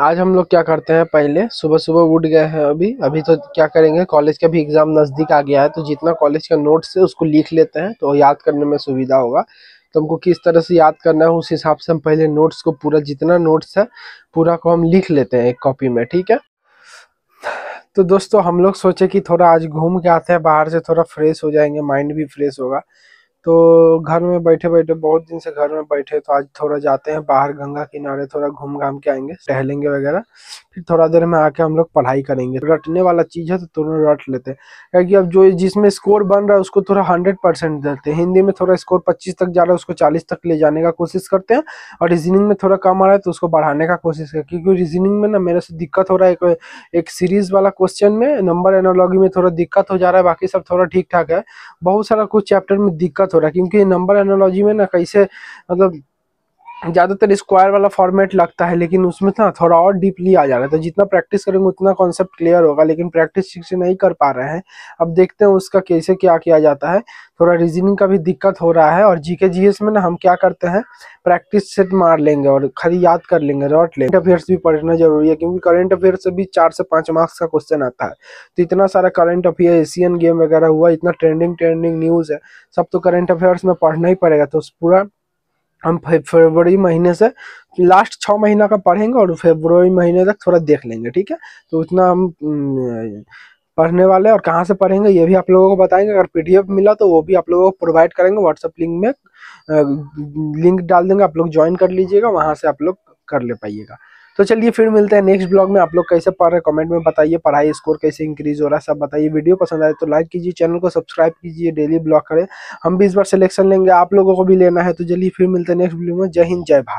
आज हम लोग क्या करते हैं पहले सुबह सुबह उठ गए हैं अभी अभी तो क्या करेंगे कॉलेज का भी एग्जाम नज़दीक आ गया है तो जितना कॉलेज का नोट्स है उसको लिख लेते हैं तो याद करने में सुविधा होगा तो हमको किस तरह से याद करना है उस हिसाब से हम पहले नोट्स को पूरा जितना नोट्स है पूरा को हम लिख लेते हैं एक कॉपी में ठीक है तो दोस्तों हम लोग सोचे कि थोड़ा आज घूम के आते हैं बाहर से थोड़ा फ्रेश हो जाएंगे माइंड भी फ्रेश होगा तो घर में बैठे बैठे बहुत दिन से घर में बैठे तो आज थोड़ा जाते हैं बाहर गंगा किनारे थोड़ा घूम घाम के आएंगे टहलेंगे वगैरह फिर थोड़ा देर में आके हम लोग पढ़ाई करेंगे रटने वाला चीज़ है तो तुरंत रट लेते हैं क्योंकि अब जो जिसमें स्कोर बन रहा है उसको थोड़ा हंड्रेड परसेंट देते हैं हिंदी में थोड़ा स्कोर पच्चीस तक जा रहा है उसको चालीस तक ले जाने का कोशिश करते हैं और रीजनिंग में थोड़ा कम आ रहा है तो उसको बढ़ाने का कोशिश करते हैं क्योंकि रीजनिंग में ना मेरे से दिक्कत हो रहा है एक सीरीज वाला क्वेश्चन में नंबर एनोलॉजी में थोड़ा दिक्कत हो जा रहा है बाकी सब थोड़ा ठीक ठाक है बहुत सारा कुछ चैप्टर में दिक्कत गलत हो रहा है क्योंकि नंबर एनोलॉजी में ना कैसे मतलब ज़्यादातर स्क्वायर वाला फॉर्मेट लगता है लेकिन उसमें ना थोड़ा और डीपली आ जा रहा है तो जितना प्रैक्टिस करेंगे उतना कॉन्सेप्ट क्लियर होगा लेकिन प्रैक्टिस ठीक से नहीं कर पा रहे हैं अब देखते हैं उसका कैसे क्या किया जाता है थोड़ा रीजनिंग का भी दिक्कत हो रहा है और जीके जी में ना हम क्या करते हैं प्रैक्टिस से मार लेंगे और खाली याद कर लेंगे रॉट लेंगे करंट अफेयर्स भी पढ़ना जरूरी है क्योंकि करंट अफेयर से भी चार से पाँच मार्क्स का क्वेश्चन आता है तो इतना सारा करंट अफेयर एशियन गेम वगैरह हुआ इतना ट्रेंडिंग ट्रेंडिंग न्यूज़ है सब तो करंट अफेयर्स में पढ़ना ही पड़ेगा तो पूरा हम फरवरी महीने से लास्ट छः महीना का पढ़ेंगे और फरवरी महीने तक थोड़ा देख लेंगे ठीक है तो उतना हम पढ़ने वाले और कहाँ से पढ़ेंगे ये भी आप लोगों को बताएंगे अगर पीडीएफ मिला तो वो भी आप लोगों को प्रोवाइड करेंगे व्हाट्सअप लिंक में लिंक डाल देंगे आप लोग ज्वाइन कर लीजिएगा वहाँ से आप लोग कर ले पाइएगा तो चलिए फिर मिलते हैं नेक्स्ट ब्लॉग में आप लोग कैसे पढ़ रहे कमेंट में बताइए पढ़ाई स्कोर कैसे इंक्रीज हो रहा है सब बताइए वीडियो पसंद आए तो लाइक कीजिए चैनल को सब्सक्राइब कीजिए डेली ब्लॉग करें हम भी इस बार सिलेक्शन लेंगे आप लोगों को भी लेना है तो चलिए फिर मिलते हैं नेक्स्ट वीडियो में जय हिंद जय भारत